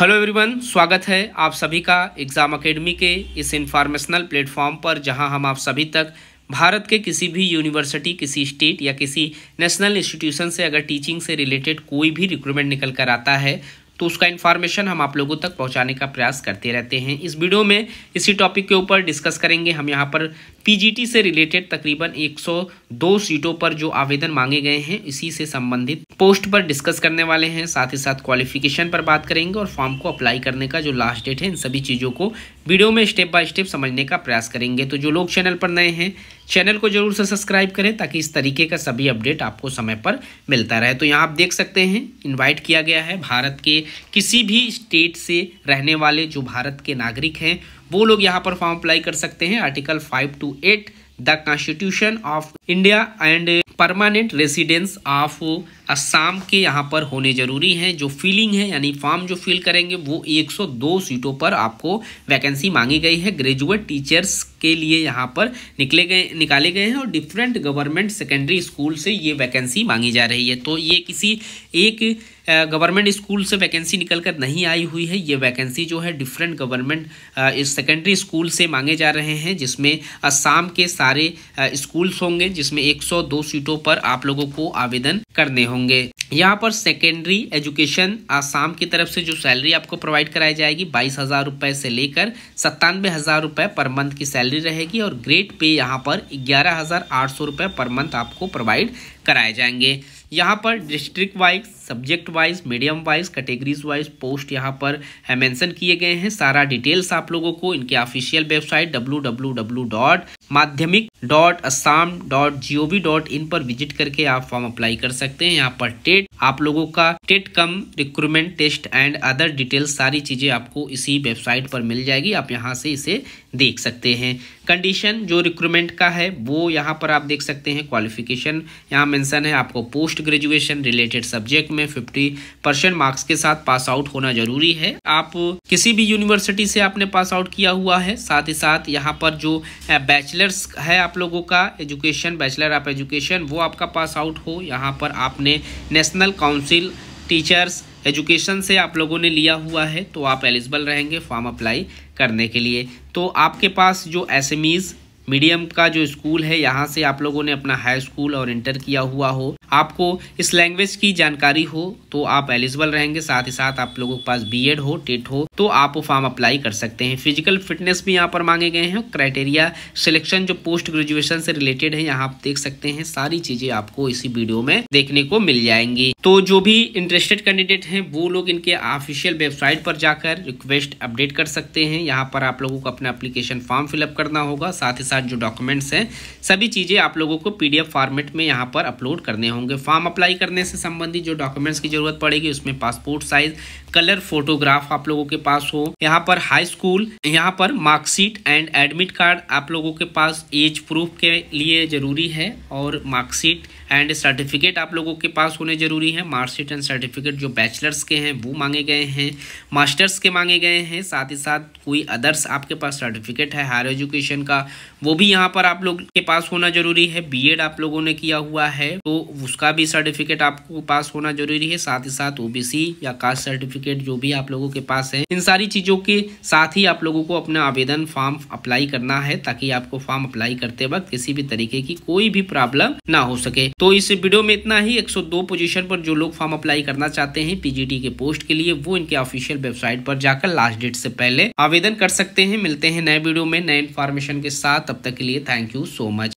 hello everyone स्वागत है आप सभी का एग्ज़ाम अकेडमी के इस इंफॉर्मेशनल प्लेटफॉर्म पर जहां हम आप सभी तक भारत के किसी भी यूनिवर्सिटी किसी स्टेट या किसी नेशनल इंस्टीट्यूशन से अगर टीचिंग से रिलेटेड कोई भी रिक्रूटमेंट निकल कर आता है तो उसका इन्फॉर्मेशन हम आप लोगों तक पहुंचाने का प्रयास करते रहते हैं इस वीडियो में इसी टॉपिक के ऊपर डिस्कस करेंगे हम यहाँ पर पीजीटी से रिलेटेड तकरीबन 102 सीटों पर जो आवेदन मांगे गए हैं इसी से संबंधित पोस्ट पर डिस्कस करने वाले हैं साथ ही साथ क्वालिफिकेशन पर बात करेंगे और फॉर्म को अप्लाई करने का जो लास्ट डेट है इन सभी चीज़ों को वीडियो में स्टेप बाय स्टेप समझने का प्रयास करेंगे तो जो लोग चैनल पर नए हैं चैनल को जरूर से सब्सक्राइब करें ताकि इस तरीके का सभी अपडेट आपको समय पर मिलता रहे तो यहाँ आप देख सकते हैं इन्वाइट किया गया है भारत के किसी भी स्टेट से रहने वाले जो भारत के नागरिक हैं वो लोग यहाँ पर फॉर्म अप्लाई कर सकते हैं article five two eight the constitution of India and permanent residence of Assam के यहाँ पर होने ज़रूरी हैं जो फिलिंग है यानी फॉर्म जो फिल करेंगे वो 102 सीटों पर आपको वैकेंसी मांगी गई है ग्रेजुएट टीचर्स के लिए यहाँ पर निकले गए निकाले गए हैं और डिफरेंट गवर्नमेंट सेकेंडरी स्कूल से ये वैकेंसी मांगी जा रही है तो ये किसी एक गवर्नमेंट स्कूल से वैकेंसी निकल कर नहीं आई हुई है ये वैकेंसी जो है डिफरेंट गवर्नमेंट सेकेंडरी स्कूल से मांगे जा रहे हैं जिसमें असम के सारे स्कूल्स होंगे जिसमें एक सीटों सीटों पर आप लोगों को आवेदन करने होंगे यहाँ पर सेकेंडरी एजुकेशन आसाम की तरफ से जो सैलरी आपको प्रोवाइड कराई जाएगी बाईस हजार रुपए से लेकर सत्तानवे हजार रुपए पर मंथ की सैलरी रहेगी और ग्रेड पे यहाँ पर ग्यारह हजार आठ सौ रुपए पर मंथ आपको प्रोवाइड कराए जाएंगे यहाँ पर district wise subject wise medium wise categories wise post यहाँ पर मैंसन किए गए हैं सारा डिटेल्स आप लोगों को इनके ऑफिशियल वेबसाइट डब्ल्यू माध्यमिक dot Assam dot G dot in पर विजिट करके आप फॉर्म अप्लाई कर सकते हैं यहाँ पर टेट आप लोगों का TET cum recruitment test and other details सारी चीज़ें आपको इसी वेबसाइट पर मिल जाएगी आप यहाँ से इसे देख सकते हैं कंडीशन जो रिक्रूटमेंट का है वो यहाँ पर आप देख सकते हैं क्वालिफिकेशन यहाँ मेंशन है आपको पोस्ट ग्रेजुएशन रिलेटेड सब्जेक्ट में में फिफ्टी परसेंट मार्क्स के साथ पास आउट होना जरूरी है आप किसी भी यूनिवर्सिटी से आपने पास आउट किया हुआ है साथ ही साथ यहाँ पर जो बैचलर्स है आप लोगों का एजुकेशन बैचलर ऑफ एजुकेशन वो आपका पास आउट हो यहाँ पर आपने नेशनल काउंसिल टीचर्स एजुकेशन से आप लोगों ने लिया हुआ है तो आप एलिजिबल रहेंगे फॉर्म अप्लाई करने के लिए तो आपके पास जो एस मीडियम का जो स्कूल है यहाँ से आप लोगों ने अपना हाई स्कूल और इंटर किया हुआ हो आपको इस लैंग्वेज की जानकारी हो तो आप एलिजिबल रहेंगे साथ ही साथ आप लोगों के पास बीएड हो टेट हो तो आप वो फॉर्म अप्लाई कर सकते हैं फिजिकल फिटनेस भी यहाँ पर मांगे गए हैं क्राइटेरिया सिलेक्शन जो पोस्ट ग्रेजुएशन से रिलेटेड है यहाँ आप देख सकते हैं सारी चीजें आपको इसी वीडियो में देखने को मिल जाएंगी तो जो भी इंटरेस्टेड कैंडिडेट हैं वो लोग इनके ऑफिशियल वेबसाइट पर जाकर रिक्वेस्ट अपडेट कर सकते हैं यहाँ पर आप लोगों को अपना अप्लीकेशन फॉर्म फिलअप करना होगा साथ ही साथ जो डॉक्यूमेंट्स हैं सभी चीज़ें आप लोगों को पीडीएफ फॉर्मेट में यहाँ पर अपलोड करने होंगे होंगे फॉर्म अप्लाई करने से संबंधित जो डॉक्यूमेंट्स की जरूरत पड़ेगी उसमें पासपोर्ट साइज कलर फोटोग्राफ आप लोगों के पास हो यहाँ पर हाई स्कूल यहाँ पर मार्कशीट एंड एडमिट कार्ड आप लोगों के पास एज प्रूफ के लिए जरूरी है और मार्कशीट एंड सर्टिफिकेट आप लोगों के पास होने ज़रूरी है मार्कशीट एंड सर्टिफिकेट जो बैचलर्स के हैं वो मांगे गए हैं मास्टर्स के मांगे गए हैं साथ ही साथ कोई अदर्स आपके पास सर्टिफिकेट है हायर एजुकेशन का वो भी यहाँ पर आप लोग के पास होना ज़रूरी है बी आप लोगों ने किया हुआ है तो उसका भी सर्टिफिकेट आपको पास होना ज़रूरी है साथ ही साथ ओ या कास्ट सर्टिफिकेट जो भी आप लोगों के पास है इन सारी चीज़ों के साथ ही आप लोगों को अपना आवेदन फॉर्म अप्लाई करना है ताकि आपको फॉर्म अप्लाई करते वक्त किसी भी तरीके की कोई भी प्रॉब्लम ना हो सके तो इस वीडियो में इतना ही 102 पोजीशन पर जो लोग फॉर्म अप्लाई करना चाहते हैं पीजीटी के पोस्ट के लिए वो इनके ऑफिशियल वेबसाइट पर जाकर लास्ट डेट से पहले आवेदन कर सकते हैं मिलते हैं नए वीडियो में नए इन्फॉर्मेशन के साथ तब तक के लिए थैंक यू सो मच